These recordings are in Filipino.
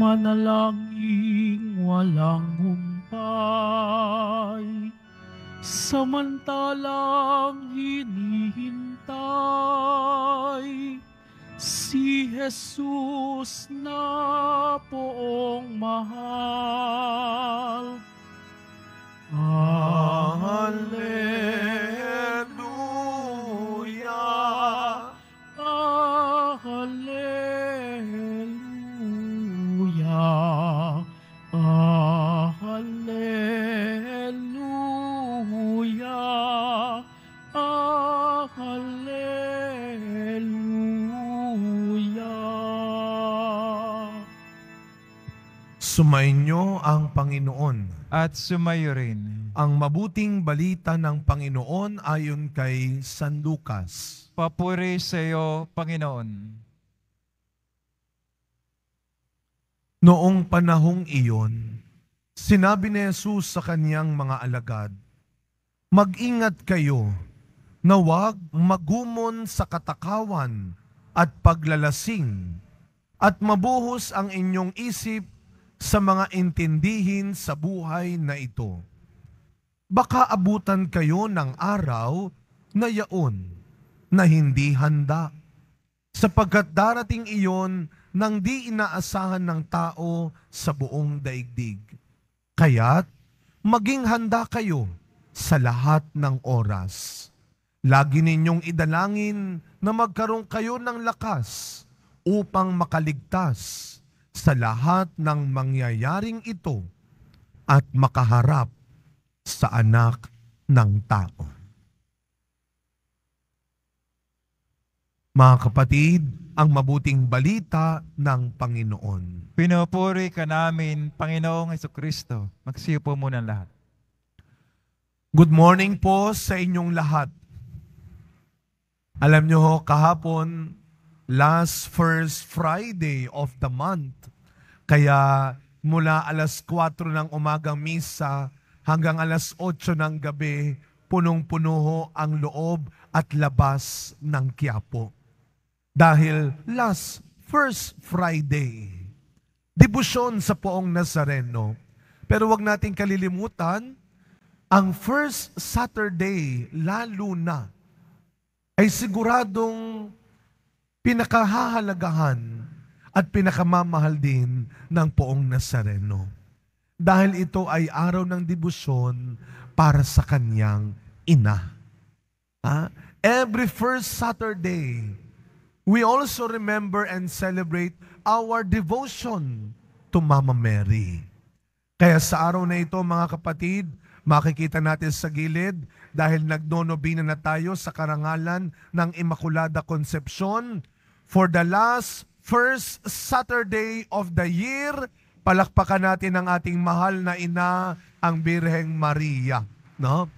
manalangin walang humpay, samantalang hinihintay si Jesus na Sumainyo ang Panginoon. At sumayo rin. Ang mabuting balita ng Panginoon ayon kay San Lucas. Papuri sa iyo, Panginoon. Noong panahong iyon, sinabi ni Jesus sa kaniyang mga alagad, Mag-ingat kayo na huwag magumon sa katakawan at paglalasing at mabuhos ang inyong isip sa mga intindihin sa buhay na ito. Baka abutan kayo ng araw na yaon na hindi handa sapagkat darating iyon nang di inaasahan ng tao sa buong daigdig. Kaya't maging handa kayo sa lahat ng oras. Lagi ninyong idalangin na magkaroon kayo ng lakas upang makaligtas sa lahat ng mangyayaring ito at makaharap sa anak ng tao. Mga kapatid, ang mabuting balita ng Panginoon. Pinupuri ka namin, Panginoong Heso Kristo. Magsiyo po muna lahat. Good morning po sa inyong lahat. Alam nyo ho, kahapon last first Friday of the month. Kaya mula alas 4 ng umagang misa hanggang alas 8 ng gabi, punong-puno ang loob at labas ng Quiapo. Dahil last First Friday, debosyon sa poong Nazareno. Pero wag nating kalilimutan, ang first Saturday, lalo na, ay siguradong pinakahahalagahan at pinakamamahal din ng poong Nazareno. Dahil ito ay araw ng debosyon para sa kanyang ina. Ha? Every first Saturday, we also remember and celebrate our devotion to Mama Mary. Kaya sa araw na ito, mga kapatid, Makikita natin sa gilid dahil nagnonobina na tayo sa karangalan ng Immaculada Conception for the last first Saturday of the year. Palakpakan natin ang ating mahal na ina, ang Birheng Maria. No?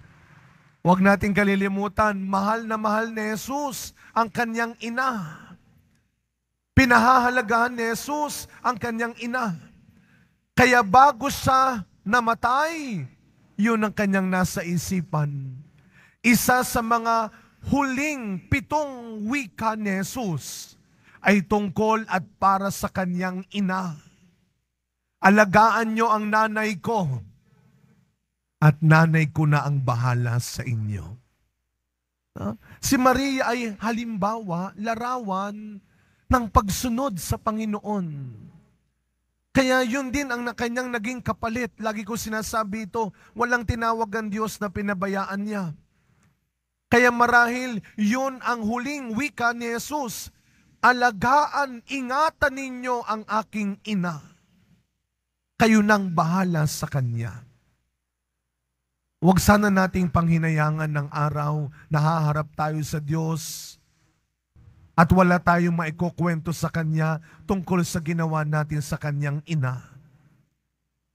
Huwag natin kalilimutan, mahal na mahal ni Jesus ang kanyang ina. Pinahahalagahan ni Jesus ang kanyang ina. Kaya bago siya namatay, yun ang kanyang nasa isipan. Isa sa mga huling pitong wika ni Jesus ay tungkol at para sa kanyang ina. Alagaan nyo ang nanay ko at nanay ko na ang bahala sa inyo. Huh? Si Maria ay halimbawa, larawan ng pagsunod sa Panginoon. Kaya yun din ang kanyang naging kapalit. Lagi ko sinasabi ito, walang tinawag ang Diyos na pinabayaan niya. Kaya marahil yun ang huling wika ni Jesus, alagaan, ingatan ninyo ang aking ina. Kayo nang bahala sa kanya. Huwag sana nating panghinayangan ng araw na haharap tayo sa Diyos at wala tayong maikukwento sa Kanya tungkol sa ginawa natin sa Kanyang ina.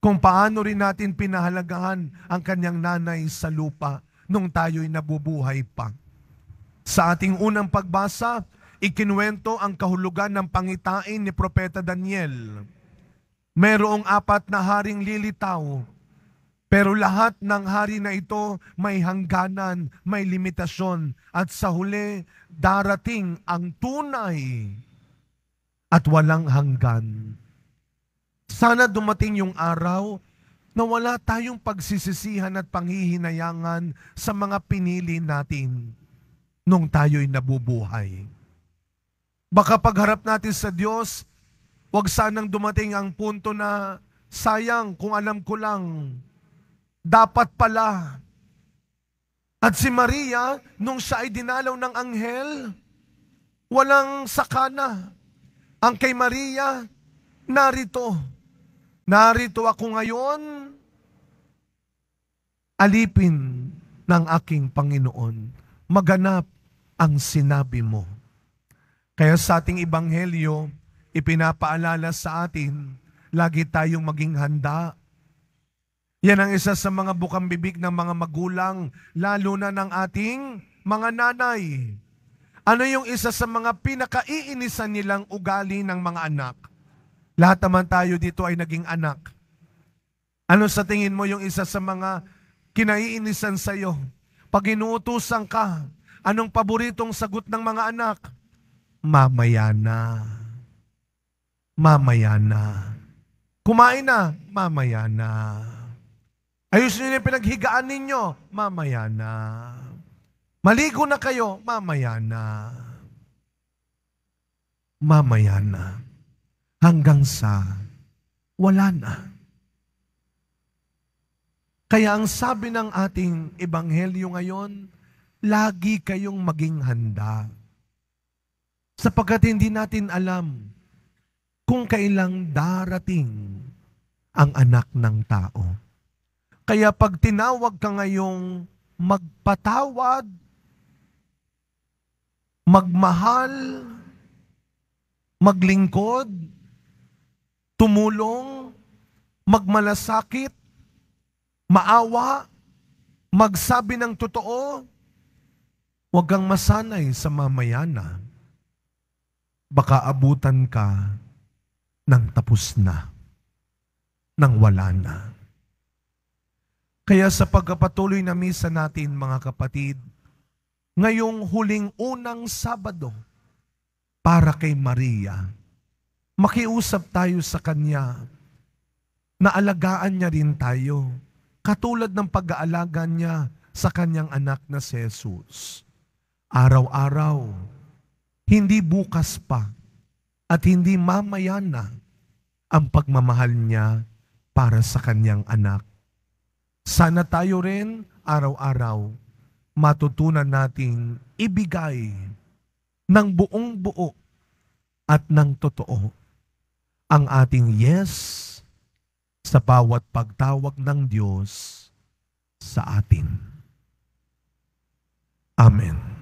Kung paano rin natin pinahalagahan ang Kanyang nanay sa lupa nung tayo'y nabubuhay pa. Sa ating unang pagbasa, ikinwento ang kahulugan ng pangitain ni Propeta Daniel. Merong apat na haring lilitaw pero lahat ng hari na ito may hangganan, may limitasyon. At sa huli, darating ang tunay at walang hanggan. Sana dumating yung araw na wala tayong pagsisisihan at panghihinayangan sa mga pinili natin nung tayo'y nabubuhay. Baka pagharap natin sa Diyos, wag sanang dumating ang punto na sayang kung alam ko lang dapat pala. At si Maria, nung siya ay dinalaw ng anghel, walang sakana. Ang kay Maria, narito. Narito ako ngayon, alipin ng aking Panginoon. Maganap ang sinabi mo. Kaya sa ating ibanghelyo, ipinapaalala sa atin, lagi tayong maging handa yan ang isa sa mga bukang bibig ng mga magulang, lalo na ng ating mga nanay. Ano yung isa sa mga pinakaiinisan nilang ugali ng mga anak? Lahat naman tayo dito ay naging anak. Ano sa tingin mo yung isa sa mga kinaiinisan sa'yo? Pag inuutusan ka, anong paboritong sagot ng mga anak? Mamaya na. Mamaya na. Kumain na, mamaya na. Ayusin niyo yung pinaghigaan ninyo, mamaya na. Maligo na kayo, mamaya na. Mamaya na. Hanggang sa wala na. Kaya ang sabi ng ating ebanghelyo ngayon, lagi kayong maging handa. Sapagkat hindi natin alam kung kailang darating ang anak ng tao. Kaya pag tinawag ka ngayong magpatawad, magmahal, maglingkod, tumulong, magmalasakit, maawa, magsabi ng totoo, huwag kang masanay sa mamayana. Baka abutan ka ng tapos na, ng wala na. Kaya sa pagkapatuloy na misa natin mga kapatid, ngayong huling unang Sabado para kay Maria, makiusap tayo sa Kanya na alagaan niya rin tayo katulad ng pag-aalaga niya sa kanyang anak na si Jesus. Araw-araw, hindi bukas pa at hindi mamaya na ang pagmamahal niya para sa kanyang anak sana tayo rin araw-araw matutunan nating ibigay ng buong buo at ng totoo ang ating yes sa bawat pagtawag ng Diyos sa atin. Amen.